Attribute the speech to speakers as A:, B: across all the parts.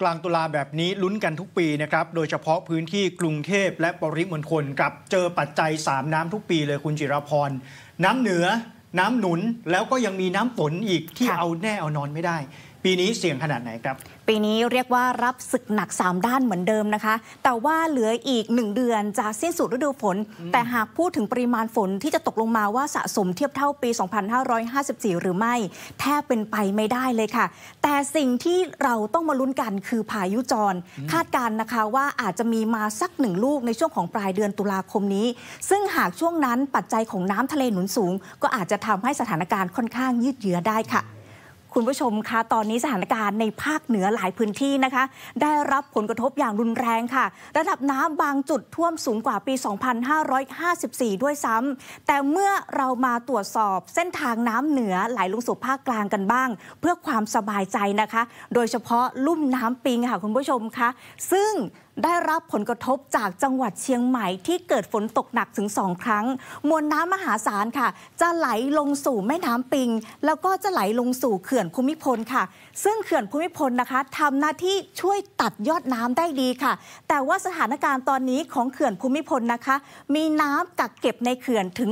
A: กลางตุลาแบบนี้ลุ้นกันทุกปีนะครับ โดยเฉพาะพื้นที่กรุงเทพ และปริมณฑลกับเจอปัจจัย 3 น้ำทุกปีเลยคุณจิรพร น้ำเหนือ น้ำหนุนแล้วก็ยังมีน้ำฝนอีกที่เอาแน่เอานอนไม่ได้ปีนี้เสี่ยงขนาดไหนครับ
B: ปีนี้เรียกว่ารับศึกหนัก 3 ด้านเหมือนเดิมนะคะ แต่ว่าเหลืออีก 1 เดือนจะสิ้นสุดฤดูฝนแต่หากพูดถึงปริมาณฝนที่จะตกลงมาว่าสะสมเทียบเท่าปี 2554 หรือไม่ แทบเป็นไปไม่ได้เลยค่ะ แต่สิ่งที่เราต้องมาลุ้นกันคือพายุจร คาดการนะคะว่าอาจจะมีมาสักหนึ่งลูกในช่วงของปลายเดือนตุลาคมนี้ ซึ่งหากช่วงนั้นปัจจัยของน้ำทะเลหนุนสูง ก็อาจจะทำให้สถานการณ์ค่อนข้างยืดเยื้อได้ค่ะคุณผู้ชมคะ ตอนนี้สถานการณ์ในภาคเหนือหลายพื้นที่นะคะ ได้รับผลกระทบอย่างรุนแรงค่ะ ระดับน้ำบางจุดท่วมสูงกว่าปี 2554 ด้วยซ้ำ แต่เมื่อเรามาตรวจสอบเส้นทางน้ำเหนือไหลลงสู่ภาคกลางกันบ้าง เพื่อความสบายใจนะคะ โดยเฉพาะลุ่มน้ำปิงค่ะคุณผู้ชมคะ ซึ่งได้รับผลกระทบจากจังหวัดเชียงใหม่ที่เกิดฝนตกหนักถึงสองครั้ง มวลน้ำมหาศาลค่ะ จะไหลลงสู่แม่น้ำปิง แล้วก็จะไหลลงสู่เขื่อนภูมิพลค่ะ ซึ่งเขื่อนภูมิพลนะคะทำหน้าที่ช่วยตัดยอดน้ำได้ดีค่ะ แต่ว่าสถานการณ์ตอนนี้ของเขื่อนภูมิพลนะคะ มีน้ำกักเก็บในเขื่อนถึง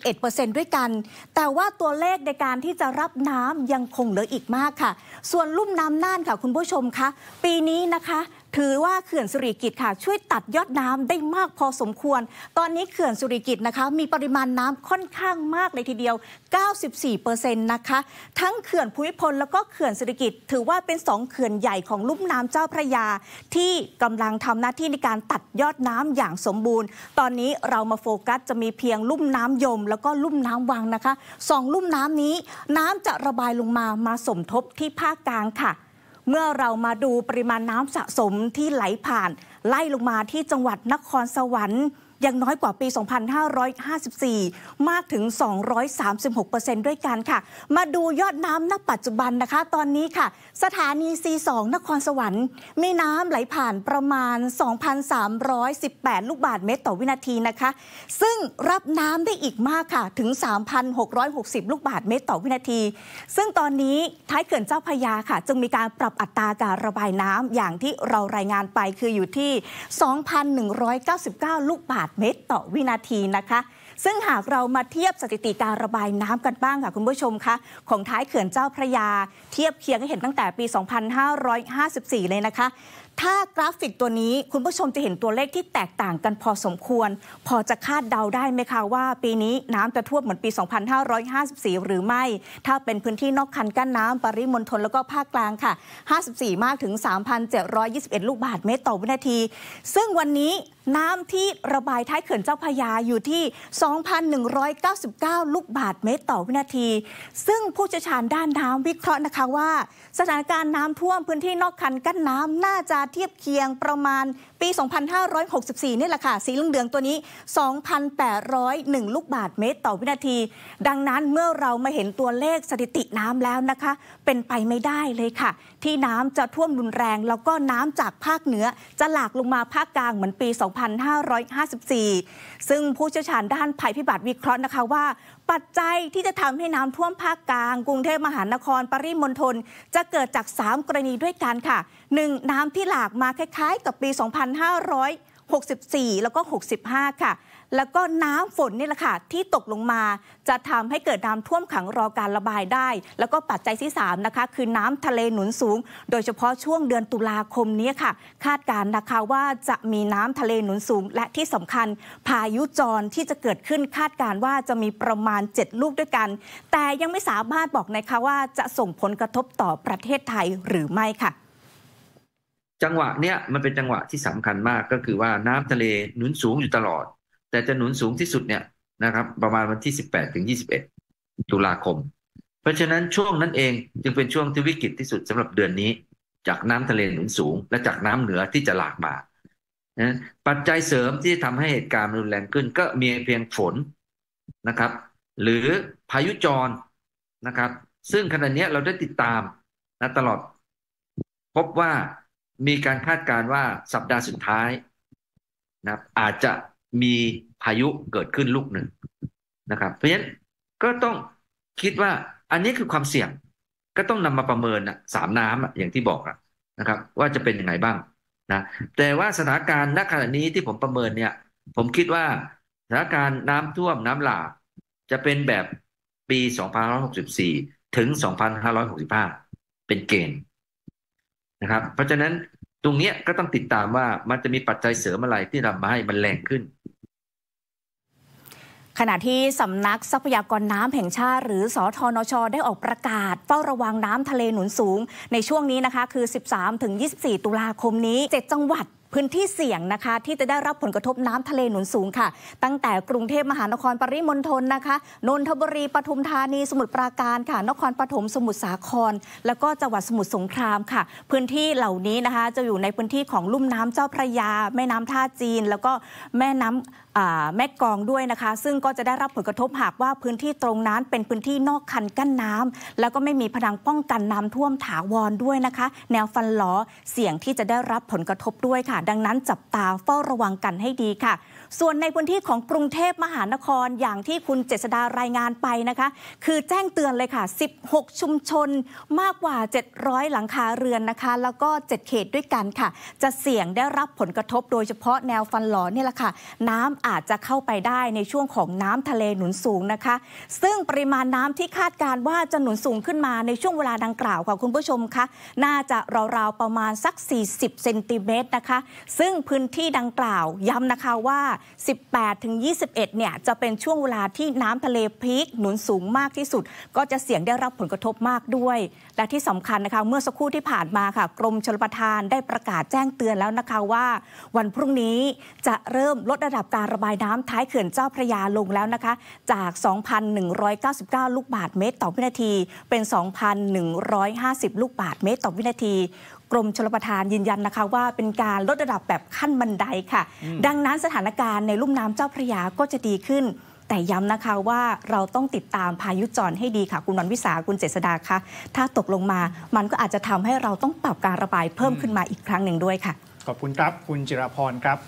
B: 71%ด้วยกัน แต่ว่าตัวเลขในการที่จะรับน้ำยังคงเหลืออีกมากค่ะ ส่วนลุ่มน้ำน่านค่ะคุณผู้ชมคะปีนี้นะคะถือว่าเขื่อนสุริกิตค่ะช่วยตัดยอดน้ำได้มากพอสมควร ตอนนี้เขื่อนสุริกิตนะคะ มีปริมาณน้ำค่อนข้างมากเลยทีเดียว 94%นะคะ ทั้งเขื่อนภูมิพลแล้วก็เขื่อนสุริกิตถือว่าเป็น 2 เขื่อนใหญ่ของลุ่มน้ำเจ้าพระยา ที่กำลังทำหน้าที่ในการตัดยอดน้ำอย่างสมบูรณ์ ตอนนี้เรามาโฟกัสจะมีเพียงลุ่มน้ำยม แล้วก็ลุ่มน้ำวังนะคะสองลุ่มน้ำนี้ น้ำจะระบายลงมามาสมทบที่ภาคกลางค่ะเมื่อเรามาดูปริมาณน้ำสะสมที่ไหลผ่าน ไล่ลงมาที่จังหวัดนครสวรรค์ยังน้อยกว่าปี 2554 มากถึง 236%ด้วยกันค่ะ มาดูยอดน้ำณปัจจุบันนะคะ ตอนนี้ค่ะ สถานี C2 นครสวรรค์มีน้ำไหลผ่านประมาณ 2,318 ลูกบาทเมตรต่อวินาทีนะคะ ซึ่งรับน้ำได้อีกมากค่ะ ถึง 3,660 ลูกบาทเมตรต่อวินาที ซึ่งตอนนี้ท้ายเขื่อนเจ้าพยาค่ะ จึงมีการปรับอัตราการระบายน้ำอย่างที่เรารายงานไปคืออยู่ที่ 2,199 ลูกบาทเมตรต่อวินาทีนะคะ ซึ่งหากเรามาเทียบ สถิติการระบายน้ำกันบ้างค่ะ คุณผู้ชมคะของท้ายเขื่อนเจ้าพระยา เทียบเคียงให้เห็นตั้งแต่ปี 2554 เลยนะคะ ถ้ากราฟิกตัวนี้คุณผู้ชมจะเห็นตัวเลขที่แตกต่างกันพอสมควร พอจะคาดเดาได้ไหมคะว่าปีนี้น้ำจะท่วมเหมือนปี 2554 หรือไม่ ถ้าเป็นพื้นที่นอกคันกั้นน้ำ ปริมณฑลแล้วก็ภาคกลางค่ะ 54 มากถึง 3,721 ลูกบาทเมตรต่อวินาที ซึ่งวันนี้น้ำที่ระบายท้ายเขื่อนเจ้าพยาอยู่ที่ 2,199 ลูกบาทเมตรต่อวินาที ซึ่งผู้เชี่ยวชาญด้านน้ำวิเคราะห์นะคะว่าสถานการณ์น้ำท่วมพื้นที่นอกคันกั้นน้ำน่าจะเทียบเคียงประมาณปี 2,564นี่แหละค่ะสีเหลืองงตัวนี้ 2,801 ลูกบาทเมตรต่อวินาที ดังนั้นเมื่อเรามาเห็นตัวเลขสถิติน้ำแล้วนะคะ เป็นไปไม่ได้เลยค่ะ ที่น้ำจะท่วมรุนแรง แล้วก็น้ำจากภาคเหนือ จะหลากลงมาภาคกลางเหมือนปี 2 2554 ซึ่งผู้เชี่ยวชาญด้านภัยพิบัติวิเคราะห์นะคะว่า ปัจจัยที่จะทำให้น้ำท่วมภาคกลาง กรุงเทพมหานคร ปริมณฑลจะเกิดจาก 3 กรณีด้วยกันค่ะ 1. น้ำที่หลากมาคล้ายๆ กับปี 2 5 64 แล้วก็ 65 ค่ะแล้วก็น้ำฝนนี่แหละค่ะที่ตกลงมาจะทำให้เกิดน้าท่วมขังรอการระบายได้ แล้วก็ปัจจัยที่3นะคะคือ น้ำทะเลหนุนสูง โดยเฉพาะช่วงเดือนตุลาคมนี้ค่ะ คาดการณ์นะคะว่าจะมีน้ำทะเลหนุนสูง และที่สำคัญพายุจรที่จะเกิดขึ้นคาดการณ์ว่าจะมีประมาณ7ลูกด้วยกัน แต่ยังไม่สามารถบอกนะคะว่าจะส่งผลกระทบต่อประเทศไทยหรือไม่ค่ะ
A: จังหวะเนี้ยมันเป็นจังหวะที่สำคัญมากก็คือว่าน้ำทะเลหนุนสูงอยู่ตลอดแต่จะหนุนสูงที่สุดเนี่ยนะครับ ประมาณวันที่ 18ถึง21 ตุลาคม เพราะฉะนั้นช่วงนั้นเองจึงเป็นช่วงที่วิกฤตที่สุดสำหรับเดือนนี้ จากน้ำทะเลหนุนสูงและจากน้ำเหนือที่จะหลากมา ปัจจัยเสริมที่ทำให้เหตุการณ์รุนแรงขึ้นก็มีเพียงฝนนะครับ หรือพายุจรนะครับ ซึ่งขณะนี้เราได้ติดตามนะตลอด พบว่ามีการคาดการณ์ว่าสัปดาห์สุดท้ายนะอาจจะมีพายุเกิดขึ้นลูกหนึ่งนะครับเพราะฉะนั้นก็ต้องคิดว่าอันนี้คือความเสี่ยงก็ต้องนำมาประเมินะสามน้ำอย่างที่บอกนะครับว่าจะเป็นยังไงบ้างนะแต่ว่าสถานการณ์ณขณะนี้ที่ผมประเมินเนี่ยผมคิดว่าสถานการณ์น้ำท่วมน้ำหลากจะเป็นแบบปี 2564 ถึง 2565 เป็นเกณฑ์นะครับเพราะฉะนั้นตรงนี้ก็ต้องติดตามว่ามันจะมีปัจจัยเสริมอะไรที่ทำมาให้มันแรงขึ้น
B: ขณะที่สำนักทรัพยากรน้ำแห่งชาติหรือสอทอนช ได้ออกประกาศเฝ้าระวังน้ำทะเลหนุนสูง ในช่วงนี้นะคะคือ 13-24 ตุลาคมนี้ 7 จังหวัดพื้นที่เสี่ยงนะคะที่จะได้รับผลกระทบน้ำทะเลหนุนสูงค่ะ ตั้งแต่กรุงเทพมหานครปริมณฑลนะคะนนทบุรีปทุมธานีสมุทรปราการค่ะนครปฐมสมุทรสาคร แล้วก็จังหวัดสมุทรสงครามค่ะ พื้นที่เหล่านี้นะคะจะอยู่ในพื้นที่ของลุ่มน้ำเจ้าพระยา แม่น้ำท่าจีน แล้วก็แม่น้ำแม่กองด้วยนะคะ ซึ่งก็จะได้รับผลกระทบหากว่าพื้นที่ตรงนั้นเป็นพื้นที่นอกคันกั้นน้ำ แล้วก็ไม่มีพนังป้องกันน้ำท่วมถาวรด้วยนะคะ แนวฟันล้อเสี่ยงที่จะได้รับผลกระทบด้วยค่ะดังนั้นจับตาเฝ้าระวังกันให้ดีค่ะ ส่วนในพื้นที่ของกรุงเทพมหานคร อย่างที่คุณเจษดารายงานไปนะคะ คือแจ้งเตือนเลยค่ะ 16 ชุมชน มากกว่า 700 หลังคาเรือนนะคะ แล้วก็ 7 เขตด้วยกันค่ะ จะเสี่ยงได้รับผลกระทบโดยเฉพาะแนวฟันหลอเนี่ยแหละค่ะ น้ำอาจจะเข้าไปได้ในช่วงของน้ำทะเลหนุนสูงนะคะ ซึ่งปริมาณน้ำที่คาดการว่าจะหนุนสูงขึ้นมาในช่วงเวลาดังกล่าวค่ะคุณผู้ชมคะน่าจะราวๆประมาณสัก 40 เซนติเมตรนะคะซึ่งพื้นที่ดังกล่าวย้ำนะคะว่า 18-21 เนี่ยจะเป็นช่วงเวลาที่น้ำทะเลพีคหนุนสูงมากที่สุด ก็จะเสี่ยงได้รับผลกระทบมากด้วย และที่สำคัญนะคะเมื่อสักครู่ที่ผ่านมาค่ะกรมชลประทานได้ประกาศแจ้งเตือนแล้วนะคะว่า วันพรุ่งนี้จะเริ่มลดระดับการระบายน้ำท้ายเขื่อนเจ้าพระยาลงแล้วนะคะ จาก 2,199 ลูกบาทเมตรต่อวินาทีเป็น 2,150 ลูกบาทเมตรต่อวินาทีรม ชลประทานยืนยันนะคะว่าเป็นการลดระดับแบบขั้นบันไดค่ะ ดังนั้นสถานการณ์ในลุ่มน้ำเจ้าพระยาก็จะดีขึ้น แต่ย้ำนะคะว่าเราต้องติดตามพายุจรให้ดีค่ะคุณวันวิสาคุณเจษดาคะ ถ้าตกลงมามันก็อาจจะทำให้เราต้องปรับการระบายเพิ่มขึ้นมาอีกครั้งหนึ่งด้วยค่ะ
A: ขอบคุณครับคุณจิรพรครับ